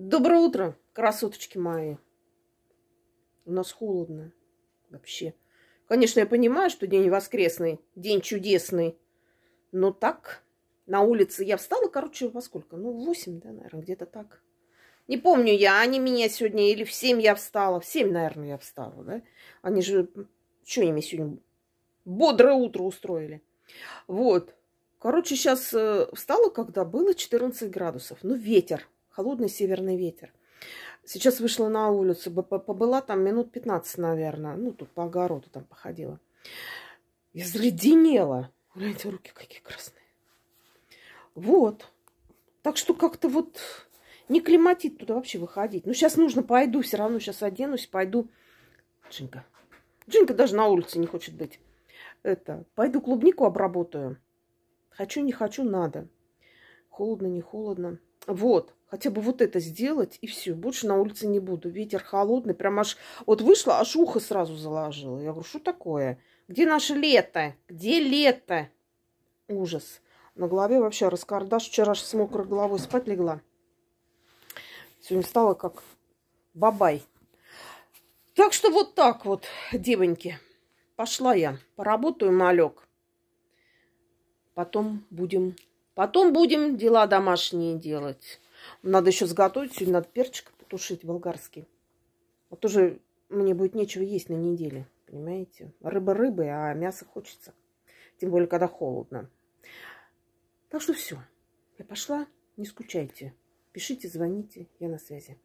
Доброе утро, красоточки мои. У нас холодно вообще. Конечно, я понимаю, что день воскресный, день чудесный. Но так, на улице я встала, короче, во сколько? Ну, в 8, да, наверное, где-то так. Не помню я, они меня сегодня, или в 7 я встала. В 7, наверное, я встала, да? Они же, что они сегодня бодрое утро устроили. Вот. Короче, сейчас э, встала, когда было 14 градусов. Ну, ветер холодный северный ветер. Сейчас вышла на улицу, побыла там минут 15, наверное. Ну, тут по огороду там походила. Я заледенела. Гляньте, руки какие красные. Вот. Так что как-то вот не климатит туда вообще выходить. Ну, сейчас нужно, пойду, все равно сейчас оденусь, пойду. Джинка. Джинка даже на улице не хочет быть. Это, пойду клубнику обработаю. Хочу, не хочу, надо. Холодно, не холодно. Вот. Хотя бы вот это сделать, и все. Больше на улице не буду. Ветер холодный, прям аж... Вот вышла, аж ухо сразу заложила. Я говорю, что такое? Где наше лето? Где лето? Ужас. На голове вообще раскардаш. Вчера же с мокрой головой спать легла. Сегодня стала как бабай. Так что вот так вот, девоньки. Пошла я. Поработаю, малек. Потом будем... Потом будем дела домашние делать. Надо еще сготовить, сегодня надо перчик потушить болгарский. Вот тоже мне будет нечего есть на неделе, понимаете? Рыба рыбы, а мясо хочется. Тем более, когда холодно. Так что все. Я пошла. Не скучайте. Пишите, звоните. Я на связи.